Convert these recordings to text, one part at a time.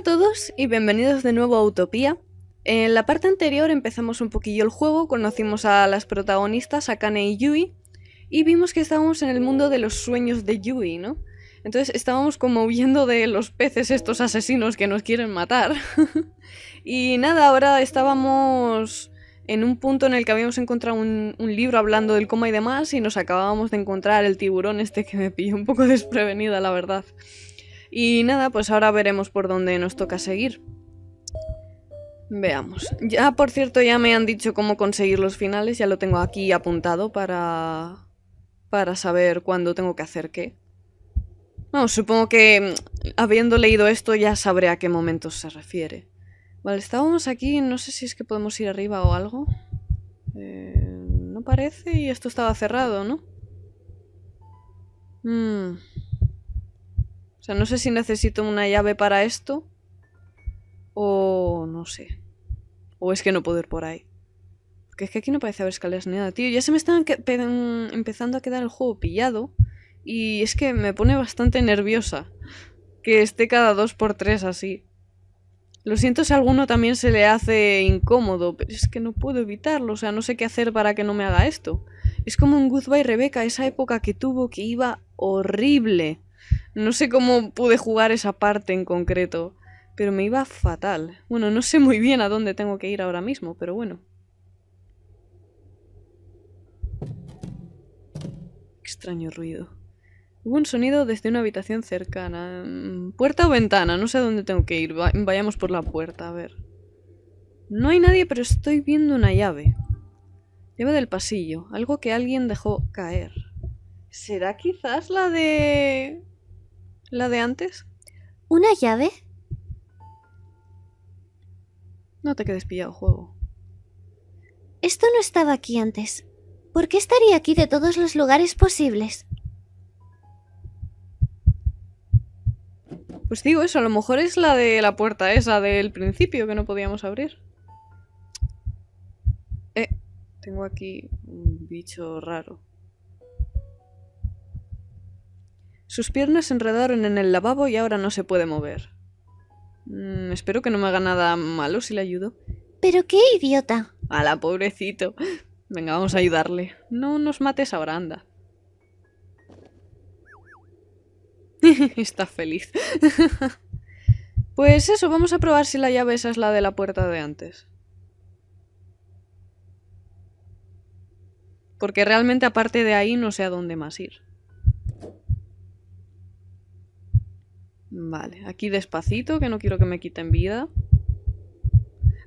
Hola a todos y bienvenidos de nuevo a Utopía. En la parte anterior empezamos un poquillo el juego, conocimos a las protagonistas, a Akane y Yui, y vimos que estábamos en el mundo de los sueños de Yui, ¿no? Entonces estábamos como huyendo de los peces estos asesinos que nos quieren matar. y nada, ahora estábamos en un punto en el que habíamos encontrado un, un, libro hablando del coma y demás y nos acabábamos de encontrar el tiburón este que me pilló un poco desprevenida, la verdad. Y nada, pues ahora veremos por dónde nos toca seguir. Veamos. Ya, por cierto, ya me han dicho cómo conseguir los finales. Ya lo tengo aquí apuntado para... Para saber cuándo tengo que hacer qué. No, supongo que mm, habiendo leído esto ya sabré a qué momento se refiere. Vale, estábamos aquí. No sé si es que podemos ir arriba o algo. Eh, no parece. Y esto estaba cerrado, ¿no? Hmm sea, no sé si necesito una llave para esto. O no sé. O es que no puedo ir por ahí. Porque es que aquí no parece haber escaleras ni nada, tío. Ya se me están em, empezando a quedar el juego pillado. Y es que me pone bastante nerviosa que esté cada dos por tres así. Lo siento si a alguno también se le hace incómodo, pero es que no puedo evitarlo, o sea, no sé qué hacer para que no me haga esto. Es como en Goodbye Rebecca, esa época que tuvo que iba horrible. No sé cómo pude jugar esa parte en concreto, pero me iba fatal. Bueno, no sé muy bien a dónde tengo que ir ahora mismo, pero bueno. Extraño ruido. Hubo un sonido desde una habitación cercana. Mm, puerta o ventana, no sé a dónde tengo que ir. Vayamos por la puerta, a ver. No hay nadie, pero estoy viendo una llave. Llave del pasillo, algo que alguien dejó caer. ¿Será quizás la de... ¿La de antes? ¿Una llave? No te quedes pillado, juego. Esto no estaba aquí antes. ¿Por qué estaría aquí de todos los lugares posibles? Pues digo eso, a lo mejor es la de la puerta esa del principio que no podíamos abrir. Eh, tengo aquí un bicho raro. Sus piernas se enredaron en el lavabo y ahora no se puede mover. Mm, espero que no me haga nada malo si le ayudo. Pero qué idiota. la pobrecito. Venga, vamos a ayudarle. No nos mates ahora, anda. Está feliz. pues eso, vamos a probar si la llave esa es la de la puerta de antes. Porque realmente aparte de ahí no sé a dónde más ir. Vale, aquí despacito, que no quiero que me quiten vida.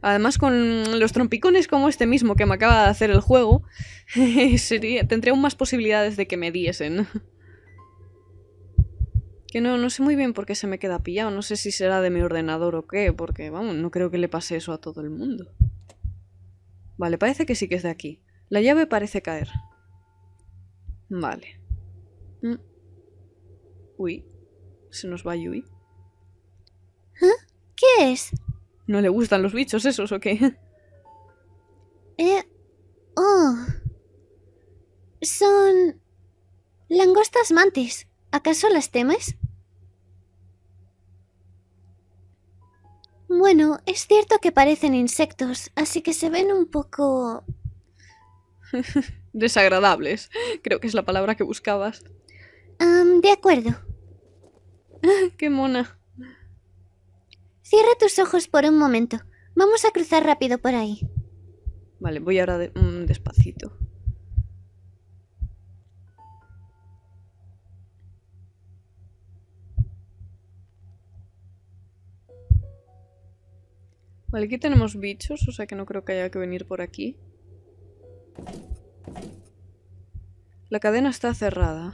Además, con los trompicones como este mismo que me acaba de hacer el juego, sería, tendría aún más posibilidades de que me diesen. Que no, no sé muy bien por qué se me queda pillado. No sé si será de mi ordenador o qué, porque, vamos, no creo que le pase eso a todo el mundo. Vale, parece que sí que es de aquí. La llave parece caer. Vale. Mm. Uy. Se nos va Yui. ¿Eh? ¿Qué es? ¿No le gustan los bichos esos o qué? Eh... Oh... Son... Langostas mantis. ¿Acaso las temes? Bueno, es cierto que parecen insectos, así que se ven un poco... Desagradables. Creo que es la palabra que buscabas. de acuerdo. ¡Qué mona! Cierra tus ojos por un momento. Vamos a cruzar rápido por ahí. Vale, voy ahora de, mm, despacito. Vale, aquí tenemos bichos, o sea que no creo que haya que venir por aquí. La cadena está cerrada.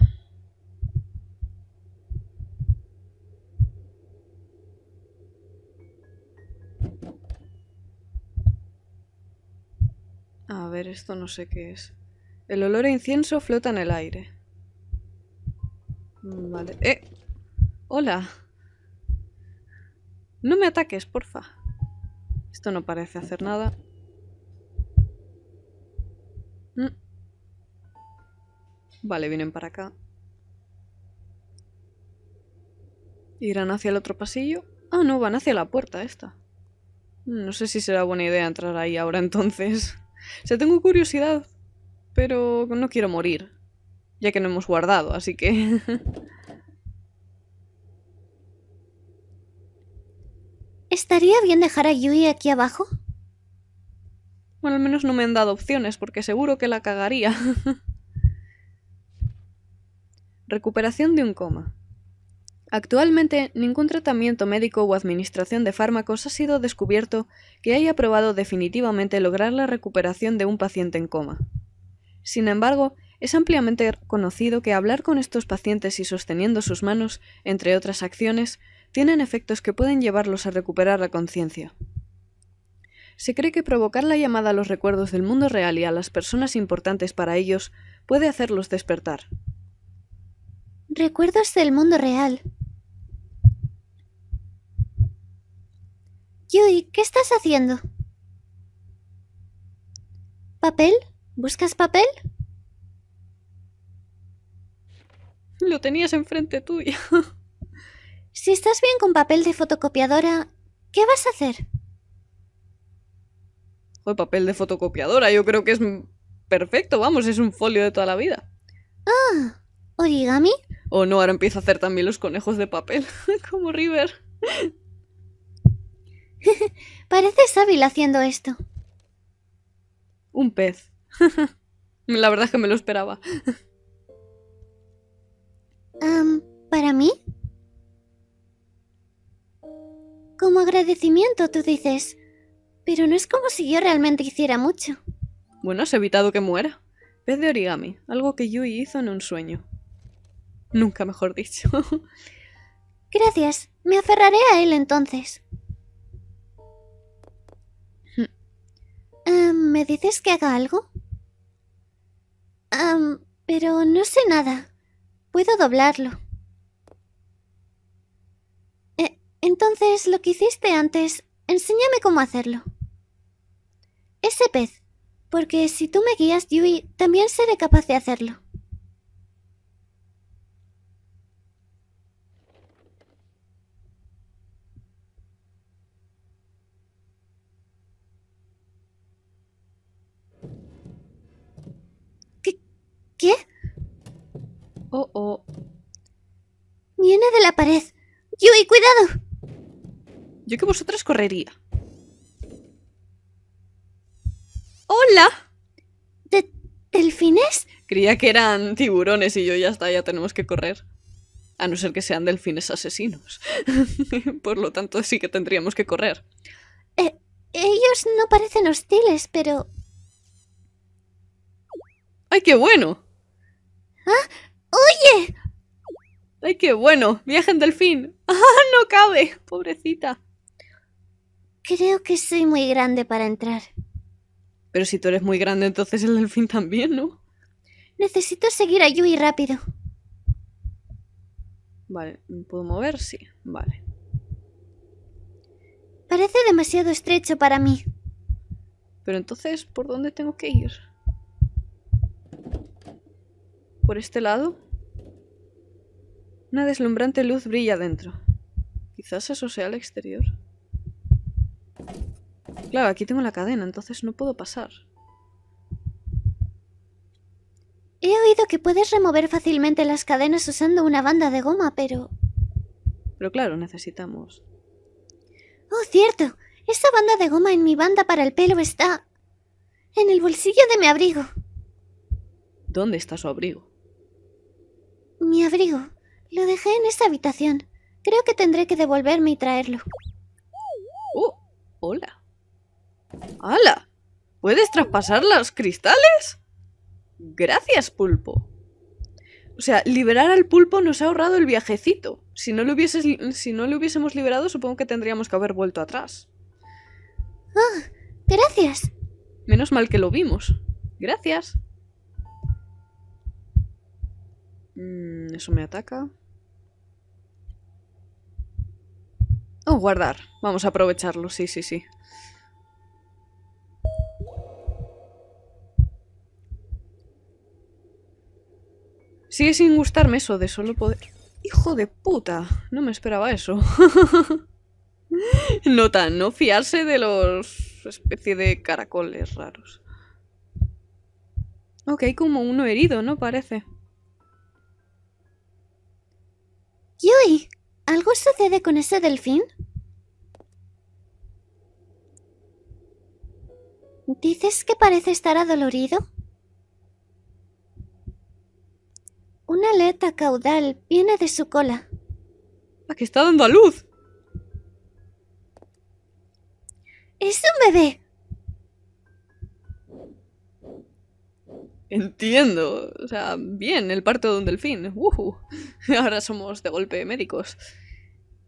A ver, esto no sé qué es. El olor a incienso flota en el aire. Mm, vale. ¡Eh! ¡Hola! No me ataques, porfa. Esto no parece hacer nada. Mm. Vale, vienen para acá. ¿Irán hacia el otro pasillo? Ah, no, van hacia la puerta esta. Mm, no sé si será buena idea entrar ahí ahora entonces se tengo curiosidad, pero no quiero morir. Ya que no hemos guardado, así que... ¿Estaría bien dejar a Yui aquí abajo? Bueno, al menos no me han dado opciones, porque seguro que la cagaría. Recuperación de un coma. Actualmente, ningún tratamiento médico o administración de fármacos ha sido descubierto que haya probado definitivamente lograr la recuperación de un paciente en coma. Sin embargo, es ampliamente conocido que hablar con estos pacientes y sosteniendo sus manos, entre otras acciones, tienen efectos que pueden llevarlos a recuperar la conciencia. Se cree que provocar la llamada a los recuerdos del mundo real y a las personas importantes para ellos puede hacerlos despertar. Recuerdos del mundo real, ¿Qué estás haciendo? ¿Papel? ¿Buscas papel? Lo tenías enfrente tuya. si estás bien con papel de fotocopiadora, ¿qué vas a hacer? papel de fotocopiadora, yo creo que es perfecto, vamos, es un folio de toda la vida. Ah, origami. O oh, no, ahora empiezo a hacer también los conejos de papel, como River. Pareces hábil haciendo esto. Un pez. La verdad que me lo esperaba. ¿Para mí? Como agradecimiento, tú dices. Pero no es como si yo realmente hiciera mucho. Bueno, has evitado que muera. Pez de origami, algo que Yui hizo en un sueño. Nunca mejor dicho. Gracias, me aferraré a él entonces. Em, ¿Me dices que haga algo? Em, pero no sé nada. Puedo doblarlo. E, entonces, lo que hiciste antes, enséñame cómo hacerlo. Ese pez, porque si tú me guías, Yui, también seré capaz de hacerlo. Oh, oh. Viene de la pared. Yui, cuidado. Yo que vosotras correría. ¡Hola! ¿De ¿Delfines? Creía que eran tiburones y yo ya está, ya tenemos que correr. A no ser que sean delfines asesinos. Por lo tanto, sí que tendríamos que correr. Eh, ellos no parecen hostiles, pero... ¡Ay, qué bueno! ¡Ah! ¡Oye! ¡Ay, qué bueno! ¡Viaje en delfín! ¡Ah, no cabe! ¡Pobrecita! Creo que soy muy grande para entrar. Pero si tú eres muy grande, entonces el delfín también, ¿no? Necesito seguir a Yui rápido. Vale, puedo mover? Sí, vale. Parece demasiado estrecho para mí. Pero entonces, ¿por dónde tengo que ir? ¿Por este lado? Una deslumbrante luz brilla dentro. Quizás eso sea el exterior. Claro, aquí tengo la cadena, entonces no puedo pasar. He oído que puedes remover fácilmente las cadenas usando una banda de goma, pero... Pero claro, necesitamos... Oh, cierto. Esa banda de goma en mi banda para el pelo está... en el bolsillo de mi abrigo. ¿Dónde está su abrigo? Mi abrigo. Lo dejé en esta habitación. Creo que tendré que devolverme y traerlo. Oh, ¡Hola! ¡Hala! ¿Puedes traspasar los cristales? Gracias, pulpo. O sea, liberar al pulpo nos ha ahorrado el viajecito. Si no lo, hubiésemos liberado, supongo que tendríamos que haber vuelto atrás. ¡Ah! gracias. Menos mal que lo vimos. Gracias. Mm, eso me ataca. Oh, guardar. Vamos a aprovecharlo, sí, sí, sí. Sigue sin gustarme eso de solo poder... ¡Hijo de puta! No me esperaba eso. Nota, ¿no? Fiarse de los... especie de caracoles raros. Ok, como uno herido, ¿no? Parece. Yui, ¿algo sucede con ese delfín? ¿Dices que parece estar adolorido? Una aleta caudal viene de su cola. ¿A que está dando a luz? ¡Es un bebé! Entiendo. O sea, bien, el parto de un delfín. ahora somos de golpe médicos.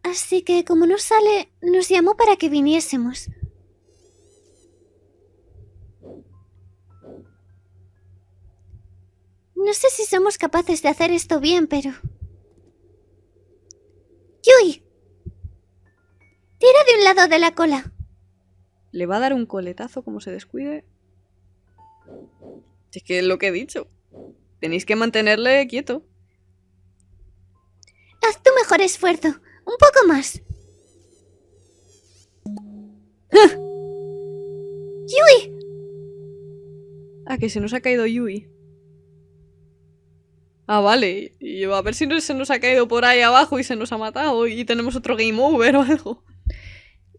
Así que como no sale, nos llamó para que viniésemos. No sé si somos capaces de hacer esto bien, pero... ¡Yui! Tira de un lado de la cola. Le va a dar un coletazo como se descuide es que es lo que he dicho. Tenéis que mantenerle quieto. Haz tu mejor esfuerzo. Un poco más. Ah. ¡Yui! Ah, que se nos ha caído Yui. Ah, vale. Y a ver si no, se nos ha caído por ahí abajo y se nos ha matado y tenemos otro game over o algo.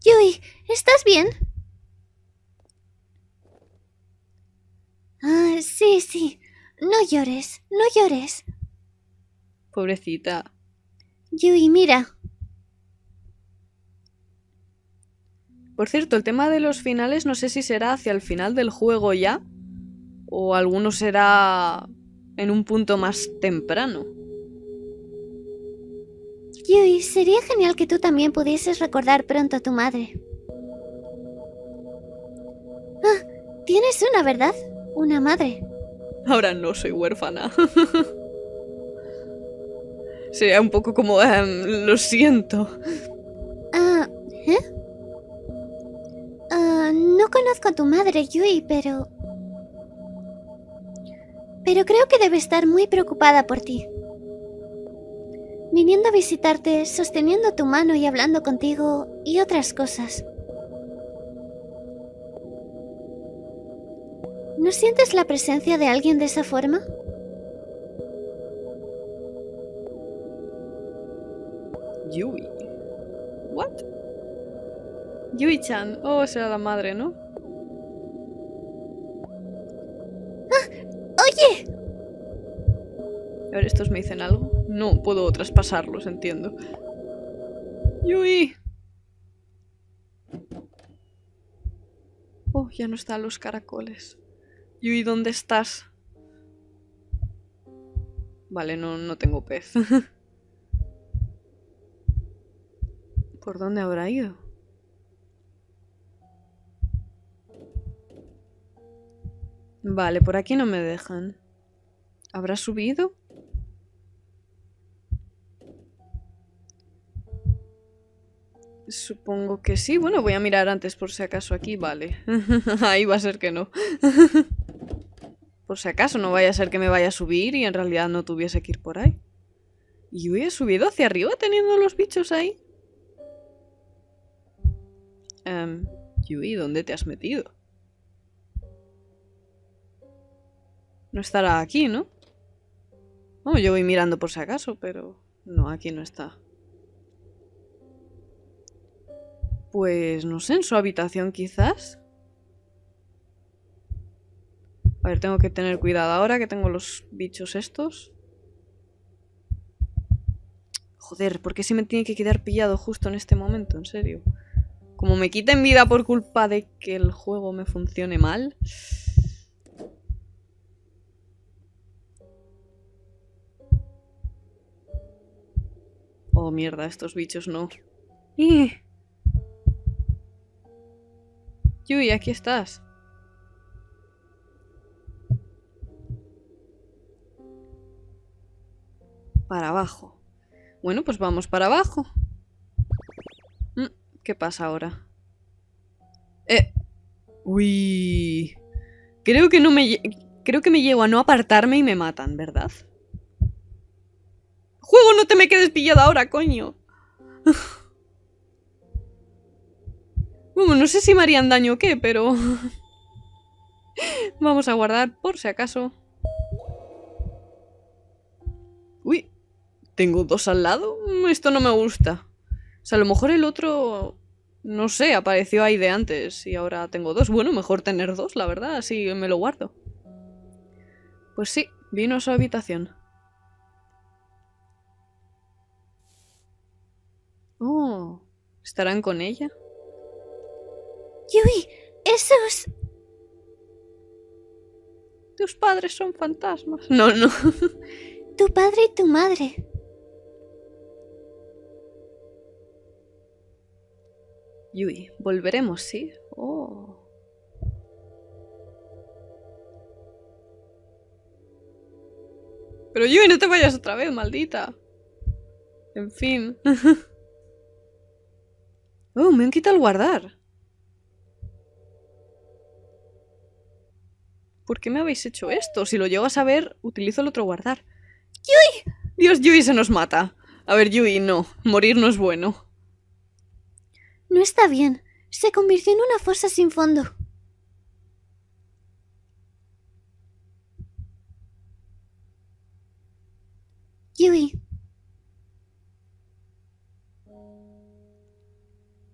Yui, ¿estás bien? Ah, sí, sí. No llores, no llores. Pobrecita. Yui, mira. Por cierto, el tema de los finales no sé si será hacia el final del juego ya. O alguno será en un punto más temprano. Yui, sería genial que tú también pudieses recordar pronto a tu madre. Ah, tienes una, ¿verdad? una madre. Ahora no soy huérfana. Sería un poco como... Em, lo siento. Ah, ¿eh? Ah, no conozco a tu madre, Yui, pero... Pero creo que debe estar muy preocupada por ti. Viniendo a visitarte, sosteniendo tu mano y hablando contigo y otras cosas. ¿No sientes la presencia de alguien de esa forma? Yui. What? Yui-chan. Oh, será la madre, ¿no? ¡Ah! ¡Oye! A ver, ¿estos me dicen algo? No, puedo traspasarlos, entiendo. ¡Yui! Oh, ya no están los caracoles. Y ¿dónde estás? Vale, no, no tengo pez. ¿Por dónde habrá ido? Vale, por aquí no me dejan. ¿Habrá subido? Supongo que sí. Bueno, voy a mirar antes por si acaso aquí. Vale. Ahí va a ser que no. Por si acaso, no vaya a ser que me vaya a subir y en realidad no tuviese que ir por ahí. Y subido hacia arriba teniendo los bichos ahí. Em, Yui, ¿dónde te has metido? No estará aquí, ¿no? No, yo voy mirando por si acaso, pero... No, aquí no está. Pues no sé, en su habitación quizás. A ver, tengo que tener cuidado ahora que tengo los bichos estos. Joder, ¿por qué se me tiene que quedar pillado justo en este momento? En serio. Como me quiten vida por culpa de que el juego me funcione mal. Oh, mierda, estos bichos no. Eh. Yui, aquí estás. para abajo. Bueno, pues vamos para abajo. Mm, ¿Qué pasa ahora? Eh... Uy... Creo que no me... Creo que me llego a no apartarme y me matan, ¿verdad? ¡Juego, no te me quedes pillado ahora, coño! Bueno, no sé si me harían daño o qué, pero... Vamos a guardar por si acaso. tengo dos al lado, mm, esto no me gusta. O sea, a lo mejor el otro, no sé, apareció ahí de antes y ahora tengo dos. Bueno, mejor tener dos, la verdad, así me lo guardo. Pues sí, vino a su habitación. Oh, ¿estarán con ella? Yui, esos... Tus padres son fantasmas. No, no. Tu padre y tu madre. Yui, volveremos, ¿sí? Oh. Pero Yui, no te vayas otra vez, maldita. En fin. oh, me han quitado el guardar. ¿Por qué me habéis hecho esto? Si lo llevas a saber, utilizo el otro guardar. ¡Yui! Dios, Yui se nos mata. A ver, Yui, no. Morir no es bueno. No está bien. Se convirtió en una fosa sin fondo. Yui.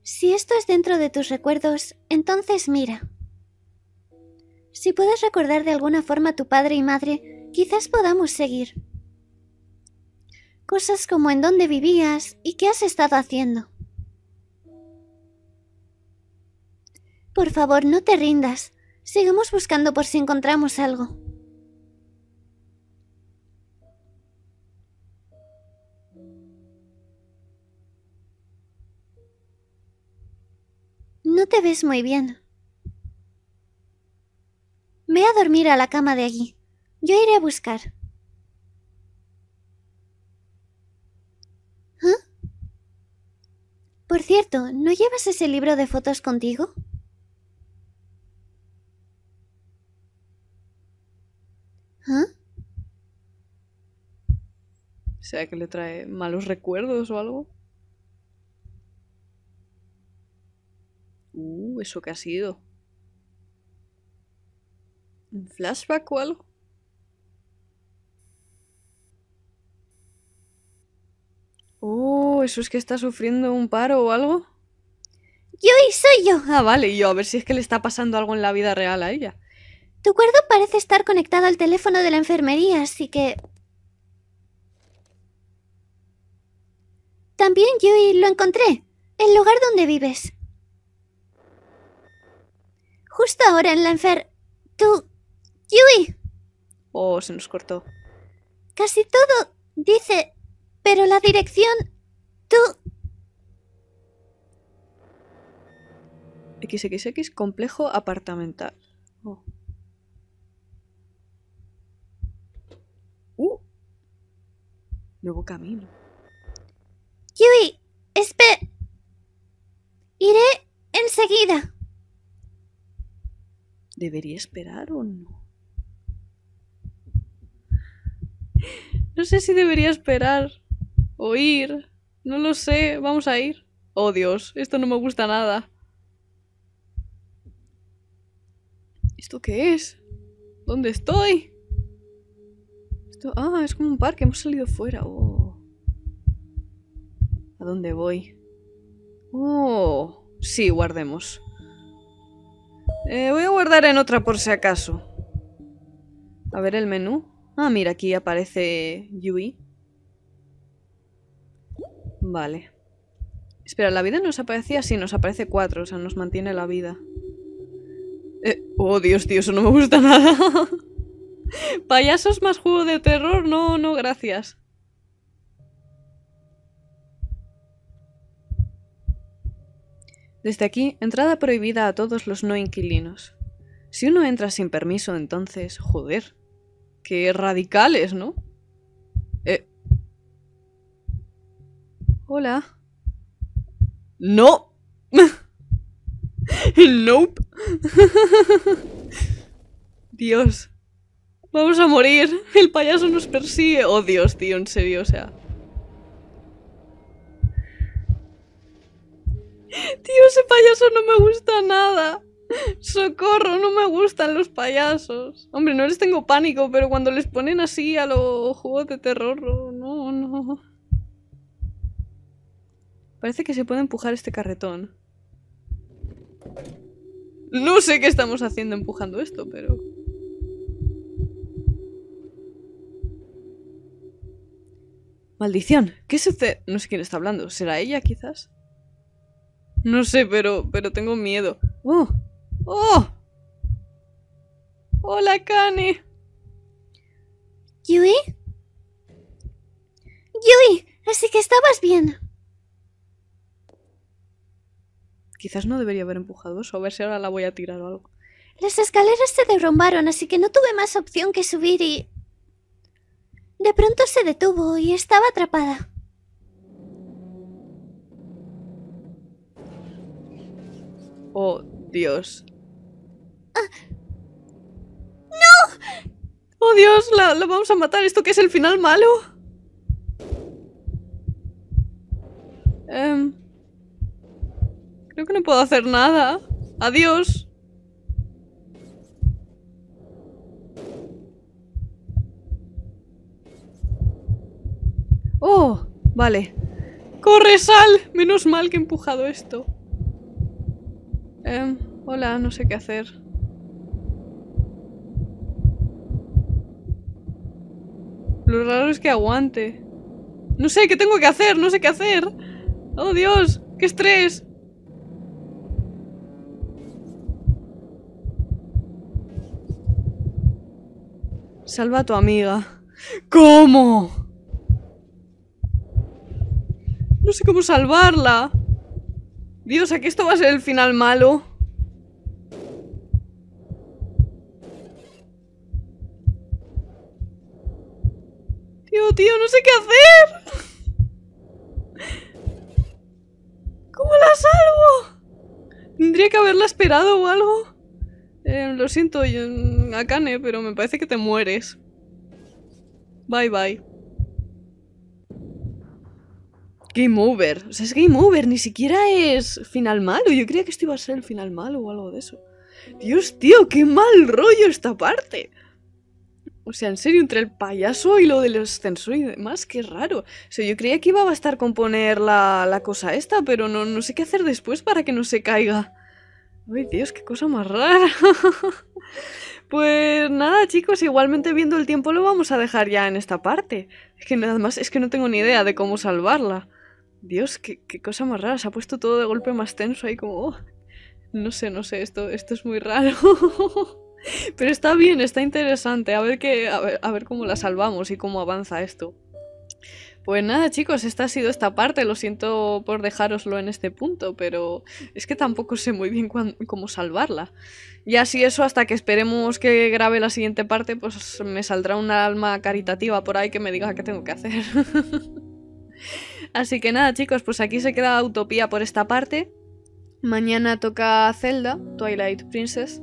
Si esto es dentro de tus recuerdos, entonces mira. Si puedes recordar de alguna forma a tu padre y madre, quizás podamos seguir. Cosas como en dónde vivías y qué has estado haciendo. Por favor, no te rindas. Sigamos buscando por si encontramos algo. No te ves muy bien. Ve a dormir a la cama de allí. Yo iré a buscar. ¿Eh? Por cierto, ¿no llevas ese libro de fotos contigo? ¿Ah? O sea que le trae malos recuerdos o algo? Uh, ¿eso qué ha sido? ¿Un flashback o algo? Oh, ¿eso es que está sufriendo un paro o algo? Yo y soy yo. Ah, vale, yo, a ver si es que le está pasando algo en la vida real a ella. Tu cuerdo parece estar conectado al teléfono de la enfermería, así que... También Yui lo encontré, el lugar donde vives. Justo ahora en la enfer... Tú... Yui. Oh, se nos cortó. Casi todo dice, pero la dirección... Tú... XXX complejo apartamental. nuevo camino. Yui, espe... Iré enseguida. ¿Debería esperar o no? No sé si debería esperar o ir. No lo sé. Vamos a ir. Oh Dios, esto no me gusta nada. ¿Esto qué es? ¿Dónde estoy? ah, es como un parque, hemos salido fuera. Oh. ¿A dónde voy? Oh, sí, guardemos. Eh, voy a guardar en otra por si acaso. A ver el menú. Ah, mira, aquí aparece Yui. Vale. Espera, ¿la vida nos aparecía? así nos aparece cuatro, o sea, nos mantiene la vida. Eh, oh, Dios, tío, eso no me gusta nada. Payasos más juego de terror, no, no, gracias. Desde aquí, entrada prohibida a todos los no inquilinos. Si uno entra sin permiso, entonces, joder, qué radicales, ¿no? Eh... Hola. No. nope. Dios. Vamos a morir. El payaso nos persigue. Oh, Dios, tío, en serio, o sea. Tío, ese payaso no me gusta nada. Socorro, no me gustan los payasos. Hombre, no les tengo pánico, pero cuando les ponen así a los juegos de terror, no, no. Parece que se puede empujar este carretón. No sé qué estamos haciendo empujando esto, pero... Maldición, ¿qué sucede? Este? No sé quién está hablando. ¿Será ella, quizás? No sé, pero, pero tengo miedo. ¡Oh! ¡Oh! ¡Hola, cani ¿Yui? ¡Yui! Así que estabas bien. Quizás no debería haber empujado eso. A ver si ahora la voy a tirar o algo. Las escaleras se derrumbaron, así que no tuve más opción que subir y... De pronto se detuvo y estaba atrapada. Oh, Dios. Ah. ¡No! ¡Oh, Dios! La, vamos a matar. ¿Esto qué es el final malo? Em, creo que no puedo hacer nada. Adiós. ¡Oh! Vale. ¡Corre, sal! Menos mal que he empujado esto. Em, hola, no sé qué hacer. Lo raro es que aguante. No sé, ¿qué tengo que hacer? No sé qué hacer. ¡Oh, Dios! ¡Qué estrés! Salva a tu amiga. ¿Cómo? No sé cómo salvarla. Dios, aquí esto va a ser el final malo. Tío, tío, no sé qué hacer. ¿Cómo la salvo? Tendría que haberla esperado o algo. Eh, lo siento, yo, Akane, pero me parece que te mueres. Bye, bye. Game over. O sea, es game over, ni siquiera es final malo. Yo creía que esto iba a ser el final malo o algo de eso. Dios, tío, qué mal rollo esta parte. O sea, en serio, entre el payaso y lo del ascensor y demás, qué raro. O sea, yo creía que iba a bastar con poner la, cosa esta, pero no, no sé qué hacer después para que no se caiga. Ay, Dios, qué cosa más rara. pues nada, chicos, igualmente viendo el tiempo lo vamos a dejar ya en esta parte. Es que nada más, es que no tengo ni idea de cómo salvarla. Dios, qué, cosa más rara. Se ha puesto todo de golpe más tenso ahí como... Oh, no sé, no sé, esto, esto es muy raro. Pero está bien, está interesante. A ver, qué, a ver, cómo la salvamos y cómo avanza esto. Pues nada, chicos, esta ha sido esta parte. Lo siento por dejároslo en este punto, pero es que tampoco sé muy bien cómo salvarla. Y así eso, hasta que esperemos que grabe la siguiente parte, pues me saldrá una alma caritativa por ahí que me diga qué tengo que hacer. Así que nada, chicos, pues aquí se queda Utopía por esta parte. Mañana toca Zelda, Twilight Princess.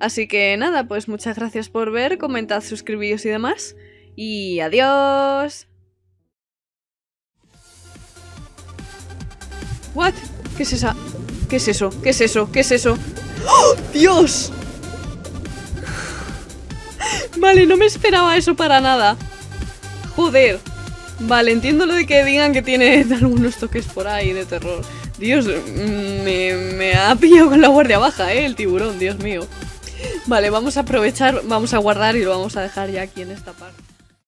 Así que nada, pues muchas gracias por ver, comentad, suscribíos y demás. Y adiós. What? ¿Qué es esa? ¿Qué es eso? ¿Qué es eso? ¿Qué es eso? ¡Oh, ¡Dios! Vale, no me esperaba eso para nada. Joder. Vale, entiendo lo de que digan que tiene algunos toques por ahí de terror. Dios, me, ha pillado con la guardia baja, ¿eh? El tiburón, Dios mío. Vale, vamos a aprovechar, vamos a guardar y lo vamos a dejar ya aquí en esta parte.